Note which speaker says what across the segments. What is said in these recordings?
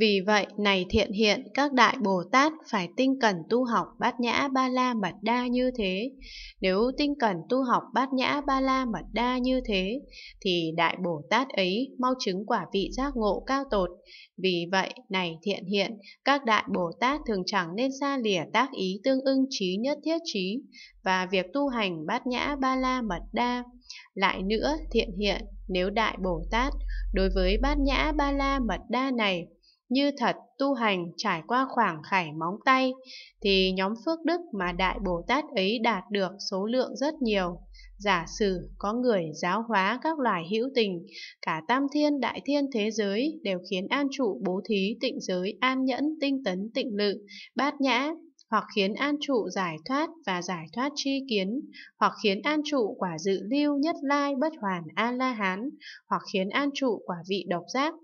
Speaker 1: Vì vậy, này thiện hiện, các đại Bồ Tát phải tinh cần tu học bát nhã ba la mật đa như thế. Nếu tinh cần tu học bát nhã ba la mật đa như thế, thì đại Bồ Tát ấy mau chứng quả vị giác ngộ cao tột. Vì vậy, này thiện hiện, các đại Bồ Tát thường chẳng nên xa lìa tác ý tương ưng trí nhất thiết trí và việc tu hành bát nhã ba la mật đa. Lại nữa, thiện hiện, nếu Đại Bồ Tát đối với bát nhã ba la mật đa này như thật tu hành trải qua khoảng khải móng tay thì nhóm phước đức mà Đại Bồ Tát ấy đạt được số lượng rất nhiều. Giả sử có người giáo hóa các loài hữu tình, cả tam thiên đại thiên thế giới đều khiến an trụ bố thí tịnh giới an nhẫn tinh tấn tịnh lự, bát nhã, hoặc khiến an trụ giải thoát và giải thoát tri kiến, hoặc khiến an trụ quả dự lưu nhất lai bất hoàn A-la-hán, hoặc khiến an trụ quả vị độc giác,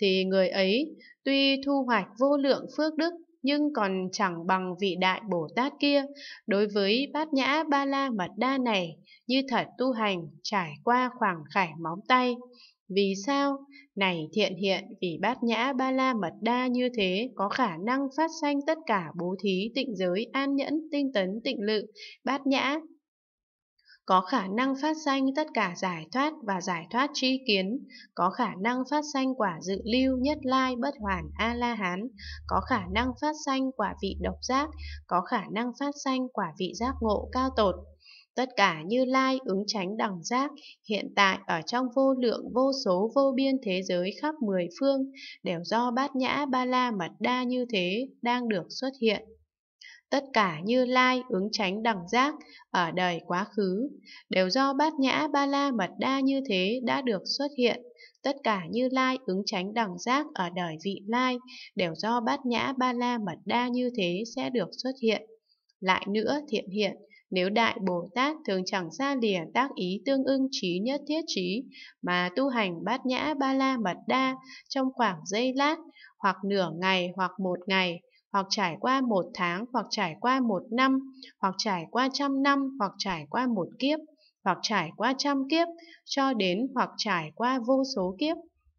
Speaker 1: thì người ấy tuy thu hoạch vô lượng phước đức nhưng còn chẳng bằng vị đại Bồ Tát kia. Đối với bát nhã ba la mật đa này, như thật tu hành trải qua khoảng khải móng tay. Vì sao? Này thiện hiện, vì bát nhã ba la mật đa như thế có khả năng phát sanh tất cả bố thí tịnh giới an nhẫn tinh tấn tịnh lự, bát nhã có khả năng phát sanh tất cả giải thoát và giải thoát tri kiến, có khả năng phát sanh quả dự lưu nhất lai bất hoàn A-la-hán, có khả năng phát sanh quả vị độc giác, có khả năng phát sanh quả vị giác ngộ cao tột. Tất cả như lai ứng tránh đẳng giác hiện tại ở trong vô lượng vô số vô biên thế giới khắp mười phương đều do bát nhã ba la mật đa như thế đang được xuất hiện tất cả như lai ứng tránh đẳng giác ở đời quá khứ đều do bát nhã ba la mật đa như thế đã được xuất hiện tất cả như lai ứng tránh đẳng giác ở đời vị lai đều do bát nhã ba la mật đa như thế sẽ được xuất hiện lại nữa thiện hiện nếu đại bồ tát thường chẳng ra lìa tác ý tương ưng trí nhất thiết trí mà tu hành bát nhã ba la mật đa trong khoảng giây lát hoặc nửa ngày hoặc một ngày hoặc trải qua một tháng, hoặc trải qua một năm, hoặc trải qua trăm năm, hoặc trải qua một kiếp, hoặc trải qua trăm kiếp, cho đến hoặc trải qua vô số kiếp,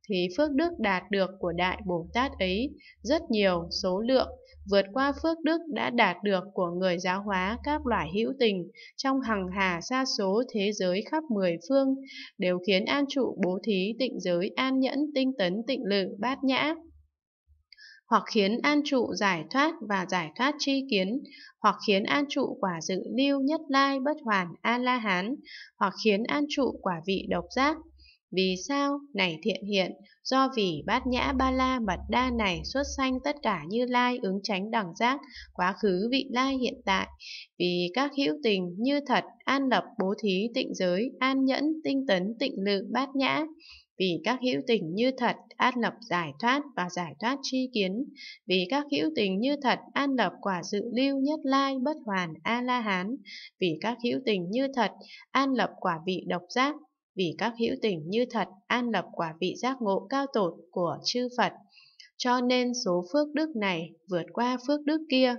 Speaker 1: thì phước đức đạt được của Đại Bồ Tát ấy rất nhiều số lượng, vượt qua phước đức đã đạt được của người giáo hóa các loại hữu tình trong hằng hà xa số thế giới khắp mười phương, đều khiến an trụ bố thí tịnh giới an nhẫn tinh tấn tịnh lự bát nhã hoặc khiến an trụ giải thoát và giải thoát tri kiến, hoặc khiến an trụ quả dự lưu nhất lai bất hoàn A-la-hán, hoặc khiến an trụ quả vị độc giác. Vì sao? Này thiện hiện, do vì bát nhã ba la mật đa này xuất sanh tất cả như lai ứng tránh đẳng giác, quá khứ vị lai hiện tại. Vì các hữu tình như thật, an lập bố thí tịnh giới, an nhẫn, tinh tấn tịnh lự bát nhã vì các hữu tình như thật an lập giải thoát và giải thoát tri kiến vì các hữu tình như thật an lập quả dự lưu nhất lai bất hoàn a la hán vì các hữu tình như thật an lập quả vị độc giác vì các hữu tình như thật an lập quả vị giác ngộ cao tột của chư phật cho nên số phước đức này vượt qua phước đức kia